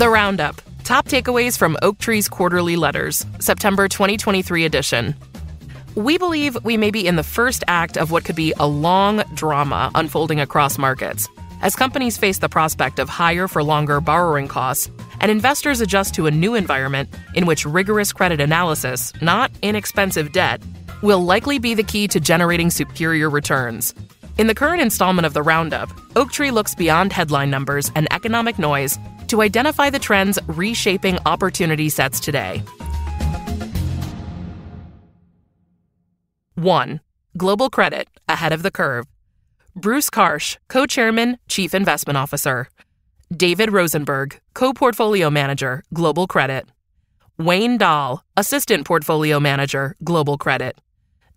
The Roundup Top Takeaways from Oak Tree's Quarterly Letters, September 2023 edition. We believe we may be in the first act of what could be a long drama unfolding across markets. As companies face the prospect of higher for longer borrowing costs, and investors adjust to a new environment in which rigorous credit analysis, not inexpensive debt, will likely be the key to generating superior returns. In the current installment of the Roundup, Oaktree looks beyond headline numbers and economic noise to identify the trends reshaping opportunity sets today. 1. Global Credit Ahead of the Curve. Bruce Karsh, Co Chairman, Chief Investment Officer. David Rosenberg, Co Portfolio Manager, Global Credit. Wayne Dahl, Assistant Portfolio Manager, Global Credit.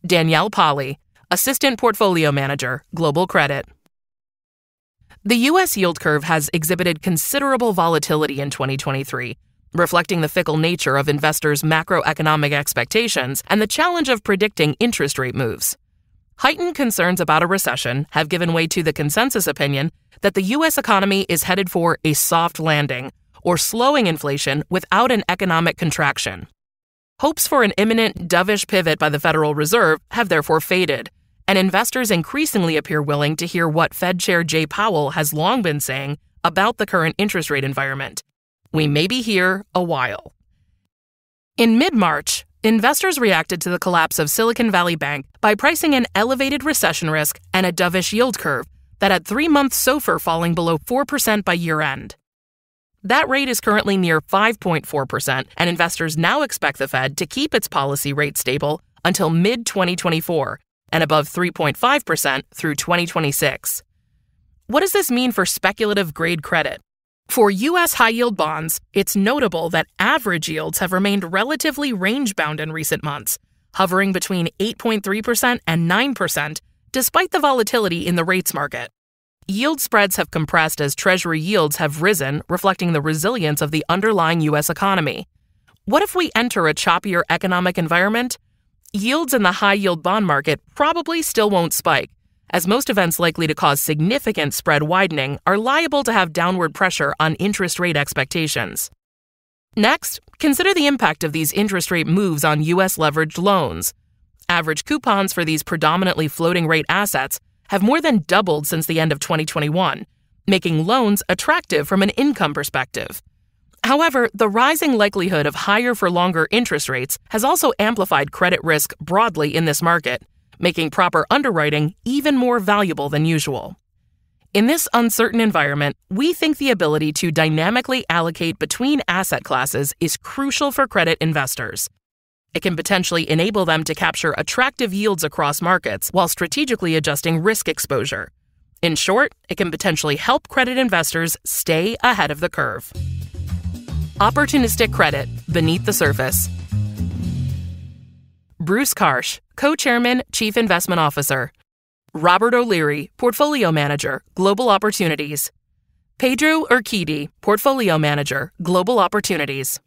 Danielle Polly, Assistant Portfolio Manager, Global Credit. The U.S. yield curve has exhibited considerable volatility in 2023, reflecting the fickle nature of investors' macroeconomic expectations and the challenge of predicting interest rate moves. Heightened concerns about a recession have given way to the consensus opinion that the U.S. economy is headed for a soft landing or slowing inflation without an economic contraction. Hopes for an imminent dovish pivot by the Federal Reserve have therefore faded and investors increasingly appear willing to hear what Fed Chair Jay Powell has long been saying about the current interest rate environment. We may be here a while. In mid March, investors reacted to the collapse of Silicon Valley Bank by pricing an elevated recession risk and a dovish yield curve that had three month SOFR falling below 4% by year end. That rate is currently near 5.4%, and investors now expect the Fed to keep its policy rate stable until mid 2024, and above 3.5% through 2026. What does this mean for speculative grade credit? For U.S. high yield bonds, it's notable that average yields have remained relatively range bound in recent months, hovering between 8.3% and 9%, despite the volatility in the rates market. Yield spreads have compressed as Treasury yields have risen, reflecting the resilience of the underlying U.S. economy. What if we enter a choppier economic environment? yields in the high yield bond market probably still won't spike, as most events likely to cause significant spread widening are liable to have downward pressure on interest rate expectations. Next, consider the impact of these interest rate moves on U.S. leveraged loans. Average coupons for these predominantly floating rate assets have more than doubled since the end of 2021, making loans attractive from an income perspective. However, the rising likelihood of higher for longer interest rates has also amplified credit risk broadly in this market, making proper underwriting even more valuable than usual. In this uncertain environment, we think the ability to dynamically allocate between asset classes is crucial for credit investors. It can potentially enable them to capture attractive yields across markets while strategically adjusting risk exposure. In short, it can potentially help credit investors stay ahead of the curve. Opportunistic Credit Beneath the Surface. Bruce Karsh, Co Chairman, Chief Investment Officer. Robert O'Leary, Portfolio Manager, Global Opportunities. Pedro Urquidi, Portfolio Manager, Global Opportunities.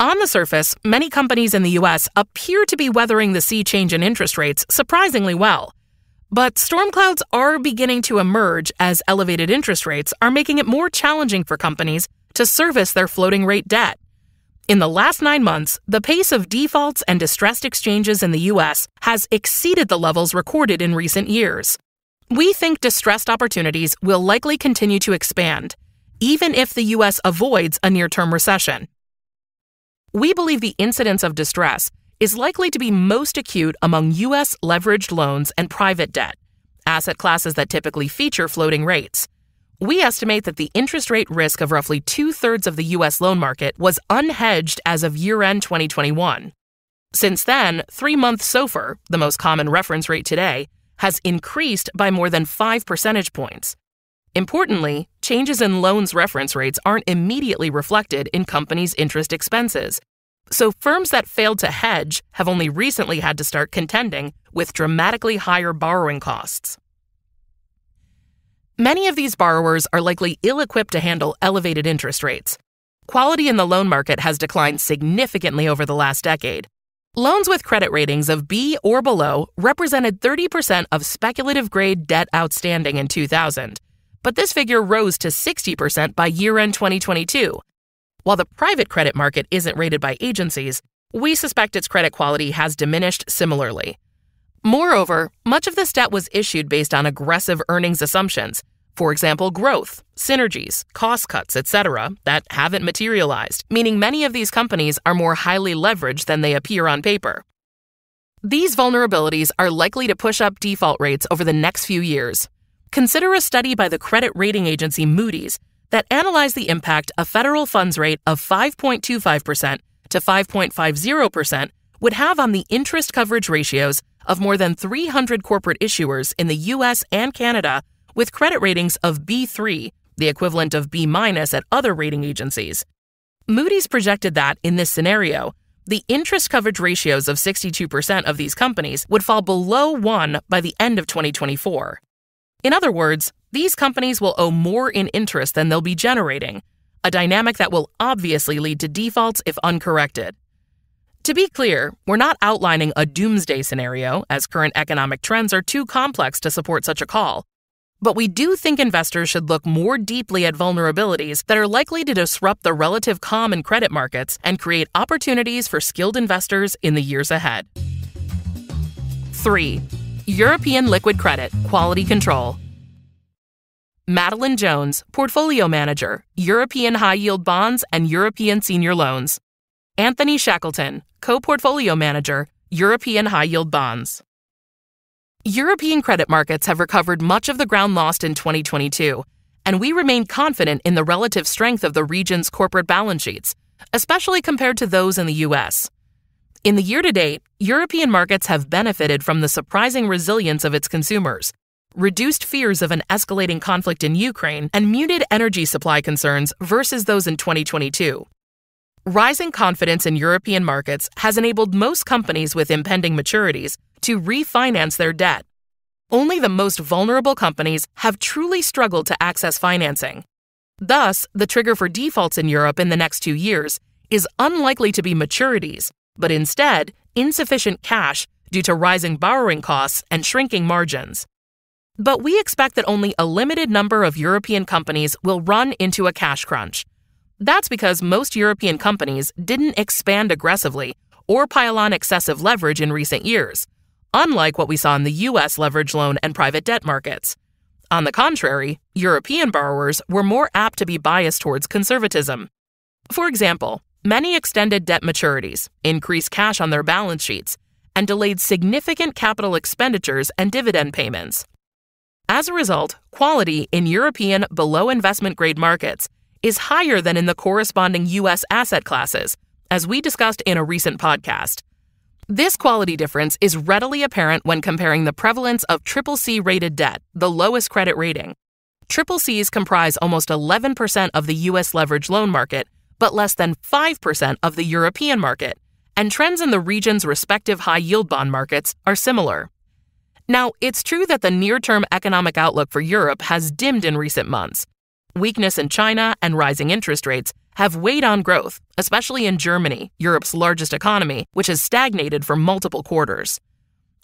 On the surface, many companies in the U.S. appear to be weathering the sea change in interest rates surprisingly well. But storm clouds are beginning to emerge as elevated interest rates are making it more challenging for companies to service their floating rate debt. In the last nine months, the pace of defaults and distressed exchanges in the U.S. has exceeded the levels recorded in recent years. We think distressed opportunities will likely continue to expand, even if the U.S. avoids a near term recession. We believe the incidence of distress is likely to be most acute among U.S. leveraged loans and private debt, asset classes that typically feature floating rates. We estimate that the interest rate risk of roughly two thirds of the U.S. loan market was unhedged as of year end 2021. Since then, three month SOFR, the most common reference rate today, has increased by more than 5 percentage points. Importantly, changes in loans reference rates aren't immediately reflected in companies' interest expenses. So firms that failed to hedge have only recently had to start contending with dramatically higher borrowing costs. Many of these borrowers are likely ill equipped to handle elevated interest rates. Quality in the loan market has declined significantly over the last decade. Loans with credit ratings of B or below represented 30% of speculative grade debt outstanding in 2000, but this figure rose to 60% by year end 2022. While the private credit market isn't rated by agencies, we suspect its credit quality has diminished similarly. Moreover, much of this debt was issued based on aggressive earnings assumptions, for example, growth, synergies, cost cuts, etc., that haven't materialized, meaning many of these companies are more highly leveraged than they appear on paper. These vulnerabilities are likely to push up default rates over the next few years. Consider a study by the credit rating agency Moody's that analyzed the impact a federal funds rate of 5.25% to 5.50% would have on the interest coverage ratios of more than 300 corporate issuers in the US and Canada with credit ratings of B3, the equivalent of B- at other rating agencies. Moody's projected that, in this scenario, the interest coverage ratios of 62% of these companies would fall below 1 by the end of 2024. In other words, these companies will owe more in interest than they'll be generating, a dynamic that will obviously lead to defaults if uncorrected. To be clear, we're not outlining a doomsday scenario, as current economic trends are too complex to support such a call. But we do think investors should look more deeply at vulnerabilities that are likely to disrupt the relative calm in credit markets and create opportunities for skilled investors in the years ahead. 3. European Liquid Credit Quality Control. Madeline Jones, Portfolio Manager, European High Yield Bonds and European Senior Loans. Anthony Shackleton, Co Portfolio Manager, European High Yield Bonds. European credit markets have recovered much of the ground lost in 2022, and we remain confident in the relative strength of the region's corporate balance sheets, especially compared to those in the U.S. In the year to date, European markets have benefited from the surprising resilience of its consumers, reduced fears of an escalating conflict in Ukraine, and muted energy supply concerns versus those in 2022, Rising confidence in European markets has enabled most companies with impending maturities to refinance their debt. Only the most vulnerable companies have truly struggled to access financing. Thus, the trigger for defaults in Europe in the next two years is unlikely to be maturities, but instead insufficient cash due to rising borrowing costs and shrinking margins. But we expect that only a limited number of European companies will run into a cash crunch that's because most European companies didn't expand aggressively or pile on excessive leverage in recent years, unlike what we saw in the U.S. leverage loan and private debt markets. On the contrary, European borrowers were more apt to be biased towards conservatism. For example, many extended debt maturities, increased cash on their balance sheets, and delayed significant capital expenditures and dividend payments. As a result, quality in European below investment grade markets is higher than in the corresponding U.S. asset classes, as we discussed in a recent podcast. This quality difference is readily apparent when comparing the prevalence of triple C rated debt, the lowest credit rating. Triple Cs comprise almost 11% of the U.S. leverage loan market, but less than 5% of the European market, and trends in the region's respective high yield bond markets are similar. Now, it's true that the near term economic outlook for Europe has dimmed in recent months, Weakness in China and rising interest rates have weighed on growth, especially in Germany, Europe's largest economy, which has stagnated for multiple quarters.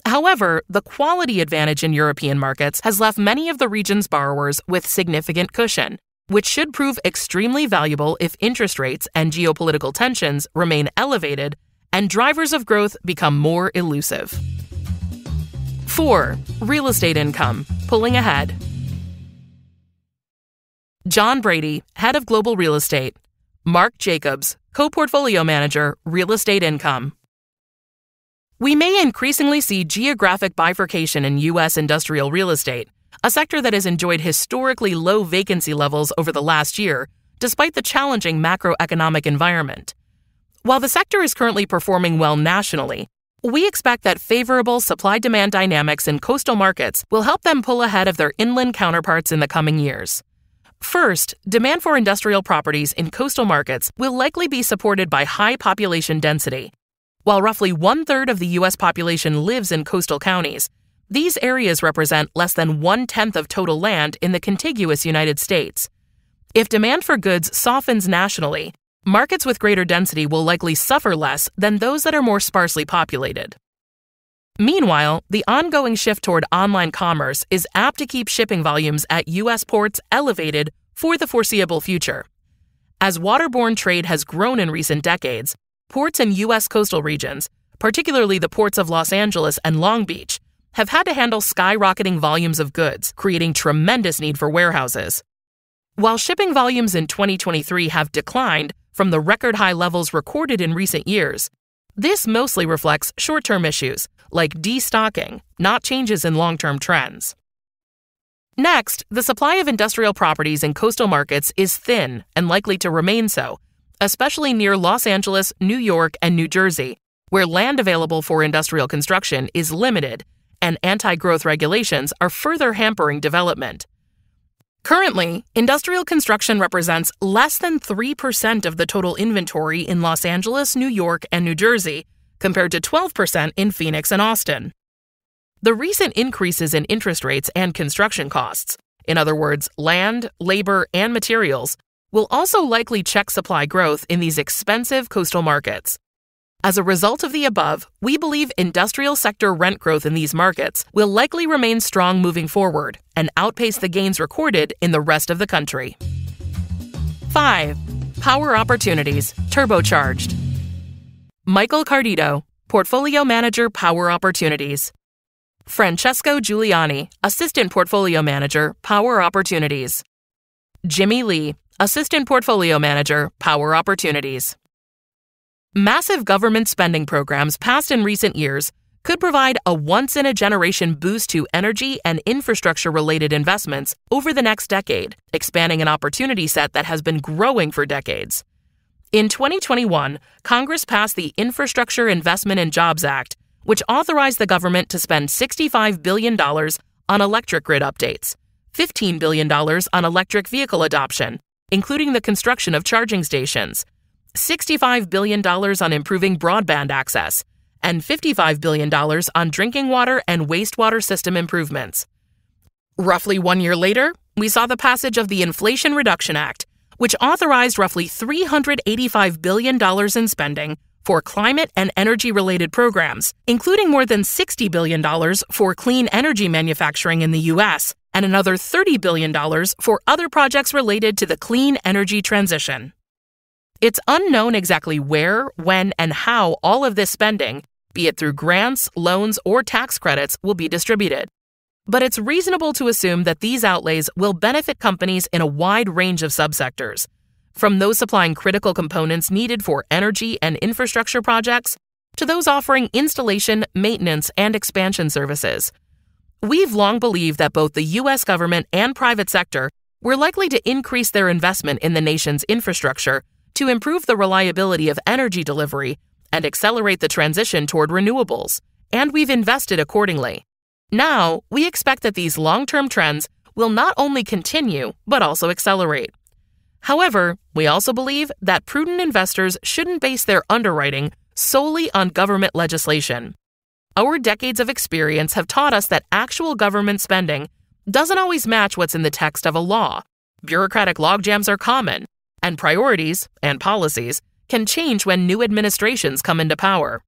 However, the quality advantage in European markets has left many of the region's borrowers with significant cushion, which should prove extremely valuable if interest rates and geopolitical tensions remain elevated and drivers of growth become more elusive. 4. Real estate income, pulling ahead. John Brady, head of global real estate. Mark Jacobs, co portfolio manager, real estate income. We may increasingly see geographic bifurcation in U.S. industrial real estate, a sector that has enjoyed historically low vacancy levels over the last year, despite the challenging macroeconomic environment. While the sector is currently performing well nationally, we expect that favorable supply demand dynamics in coastal markets will help them pull ahead of their inland counterparts in the coming years. First, demand for industrial properties in coastal markets will likely be supported by high population density. While roughly one third of the U.S. population lives in coastal counties, these areas represent less than one tenth of total land in the contiguous United States. If demand for goods softens nationally, markets with greater density will likely suffer less than those that are more sparsely populated. Meanwhile, the ongoing shift toward online commerce is apt to keep shipping volumes at U.S. ports elevated for the foreseeable future. As waterborne trade has grown in recent decades, ports in U.S. coastal regions, particularly the ports of Los Angeles and Long Beach, have had to handle skyrocketing volumes of goods, creating tremendous need for warehouses. While shipping volumes in 2023 have declined from the record high levels recorded in recent years, this mostly reflects short term issues like destocking, not changes in long term trends. Next, the supply of industrial properties in coastal markets is thin and likely to remain so, especially near Los Angeles, New York, and New Jersey, where land available for industrial construction is limited and anti growth regulations are further hampering development. Currently, industrial construction represents less than 3% of the total inventory in Los Angeles, New York, and New Jersey, compared to 12% in Phoenix and Austin. The recent increases in interest rates and construction costs, in other words, land, labor, and materials, will also likely check supply growth in these expensive coastal markets. As a result of the above, we believe industrial sector rent growth in these markets will likely remain strong moving forward and outpace the gains recorded in the rest of the country. 5. Power Opportunities Turbocharged. Michael Cardito, Portfolio Manager Power Opportunities. Francesco Giuliani, Assistant Portfolio Manager, Power Opportunities. Jimmy Lee, Assistant Portfolio Manager, Power Opportunities. Massive government spending programs passed in recent years could provide a once in a generation boost to energy and infrastructure related investments over the next decade, expanding an opportunity set that has been growing for decades. In 2021, Congress passed the Infrastructure Investment and Jobs Act, which authorized the government to spend $65 billion on electric grid updates, $15 billion on electric vehicle adoption, including the construction of charging stations, $65 billion on improving broadband access, and $55 billion on drinking water and wastewater system improvements. Roughly one year later, we saw the passage of the Inflation Reduction Act, which authorized roughly $385 billion in spending for climate and energy related programs, including more than $60 billion for clean energy manufacturing in the U.S. and another $30 billion for other projects related to the clean energy transition. It's unknown exactly where, when, and how all of this spending, be it through grants, loans, or tax credits, will be distributed. But it's reasonable to assume that these outlays will benefit companies in a wide range of subsectors, from those supplying critical components needed for energy and infrastructure projects to those offering installation, maintenance, and expansion services. We've long believed that both the U.S. government and private sector were likely to increase their investment in the nation's infrastructure to improve the reliability of energy delivery and accelerate the transition toward renewables, and we've invested accordingly. Now, we expect that these long term trends will not only continue, but also accelerate. However, we also believe that prudent investors shouldn't base their underwriting solely on government legislation. Our decades of experience have taught us that actual government spending doesn't always match what's in the text of a law. Bureaucratic logjams are common, and priorities and policies can change when new administrations come into power.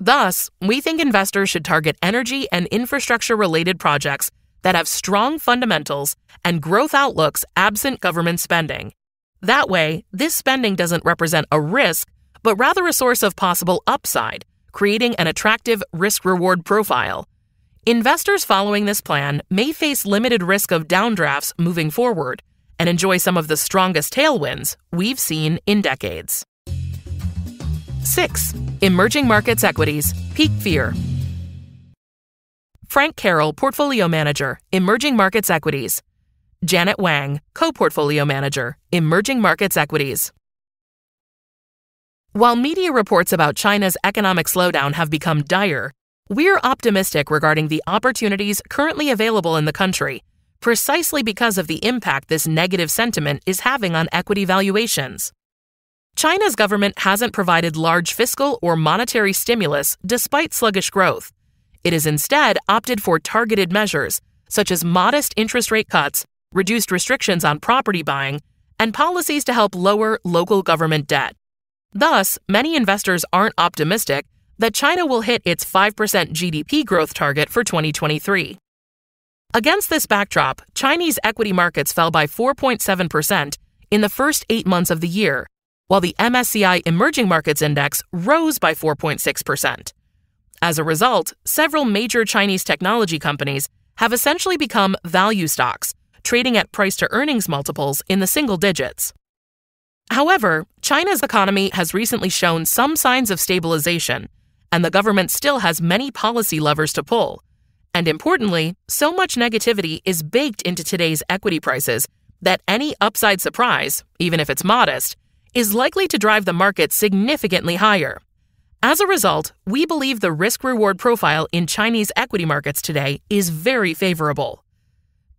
Thus, we think investors should target energy and infrastructure related projects that have strong fundamentals and growth outlooks absent government spending. That way, this spending doesn't represent a risk, but rather a source of possible upside, creating an attractive risk reward profile. Investors following this plan may face limited risk of downdrafts moving forward and enjoy some of the strongest tailwinds we've seen in decades. 6. Emerging Markets Equities Peak Fear. Frank Carroll, Portfolio Manager, Emerging Markets Equities. Janet Wang, Co Portfolio Manager, Emerging Markets Equities. While media reports about China's economic slowdown have become dire, we're optimistic regarding the opportunities currently available in the country, precisely because of the impact this negative sentiment is having on equity valuations. China's government hasn't provided large fiscal or monetary stimulus despite sluggish growth. It has instead opted for targeted measures, such as modest interest rate cuts, reduced restrictions on property buying, and policies to help lower local government debt. Thus, many investors aren't optimistic that China will hit its 5% GDP growth target for 2023. Against this backdrop, Chinese equity markets fell by 4.7% in the first eight months of the year, while the MSCI Emerging Markets Index rose by 4.6%. As a result, several major Chinese technology companies have essentially become value stocks, trading at price to earnings multiples in the single digits. However, China's economy has recently shown some signs of stabilization, and the government still has many policy levers to pull. And importantly, so much negativity is baked into today's equity prices that any upside surprise, even if it's modest, is likely to drive the market significantly higher. As a result, we believe the risk reward profile in Chinese equity markets today is very favorable.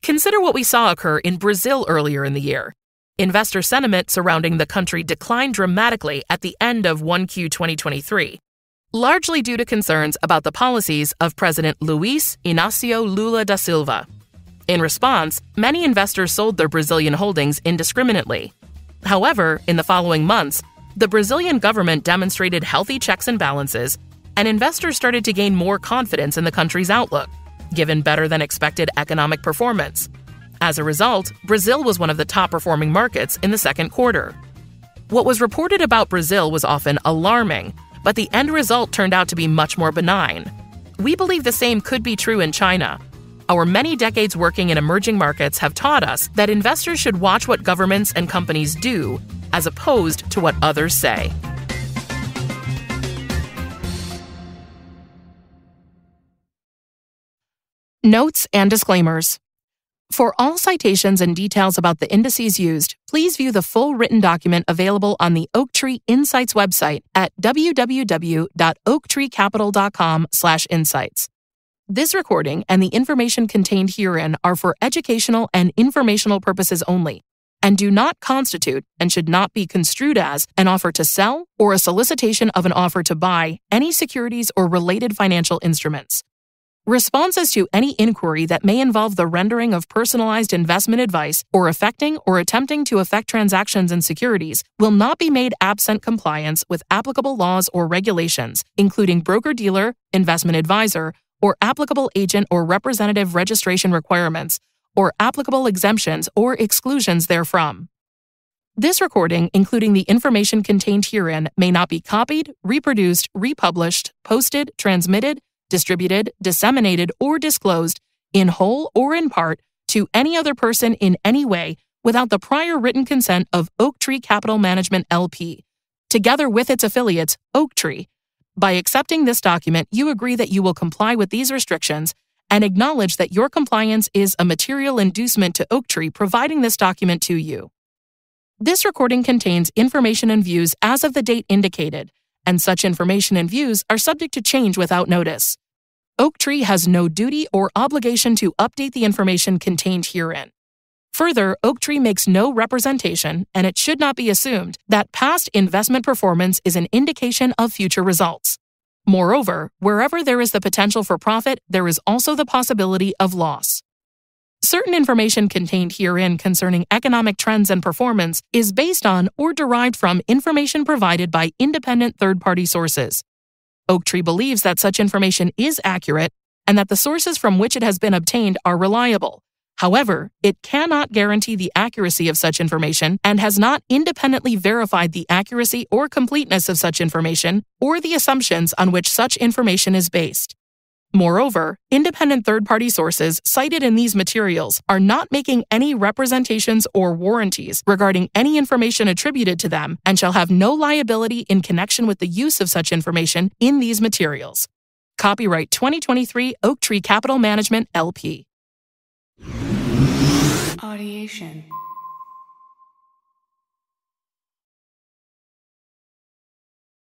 Consider what we saw occur in Brazil earlier in the year. Investor sentiment surrounding the country declined dramatically at the end of 1Q 2023, largely due to concerns about the policies of President Luis Inácio Lula da Silva. In response, many investors sold their Brazilian holdings indiscriminately, However, in the following months, the Brazilian government demonstrated healthy checks and balances, and investors started to gain more confidence in the country's outlook, given better than expected economic performance. As a result, Brazil was one of the top performing markets in the second quarter. What was reported about Brazil was often alarming, but the end result turned out to be much more benign. We believe the same could be true in China, our many decades working in emerging markets have taught us that investors should watch what governments and companies do as opposed to what others say. Notes and disclaimers. For all citations and details about the indices used, please view the full written document available on the Oaktree Insights website at www.oaktreecapital.com/insights. This recording and the information contained herein are for educational and informational purposes only and do not constitute and should not be construed as an offer to sell or a solicitation of an offer to buy any securities or related financial instruments. Responses to any inquiry that may involve the rendering of personalized investment advice or affecting or attempting to affect transactions in securities will not be made absent compliance with applicable laws or regulations, including broker dealer, investment advisor, or applicable agent or representative registration requirements, or applicable exemptions or exclusions therefrom. This recording, including the information contained herein, may not be copied, reproduced, republished, posted, transmitted, distributed, disseminated, or disclosed, in whole or in part, to any other person in any way without the prior written consent of Oak Tree Capital Management LP, together with its affiliates, Oak Tree, by accepting this document, you agree that you will comply with these restrictions and acknowledge that your compliance is a material inducement to Oaktree providing this document to you. This recording contains information and views as of the date indicated, and such information and views are subject to change without notice. Oaktree has no duty or obligation to update the information contained herein. Further, Oaktree makes no representation, and it should not be assumed that past investment performance is an indication of future results. Moreover, wherever there is the potential for profit, there is also the possibility of loss. Certain information contained herein concerning economic trends and performance is based on or derived from information provided by independent third party sources. Oaktree believes that such information is accurate and that the sources from which it has been obtained are reliable, However, it cannot guarantee the accuracy of such information and has not independently verified the accuracy or completeness of such information or the assumptions on which such information is based. Moreover, independent third party sources cited in these materials are not making any representations or warranties regarding any information attributed to them and shall have no liability in connection with the use of such information in these materials. Copyright 2023 Oak Tree Capital Management LP. Audiation.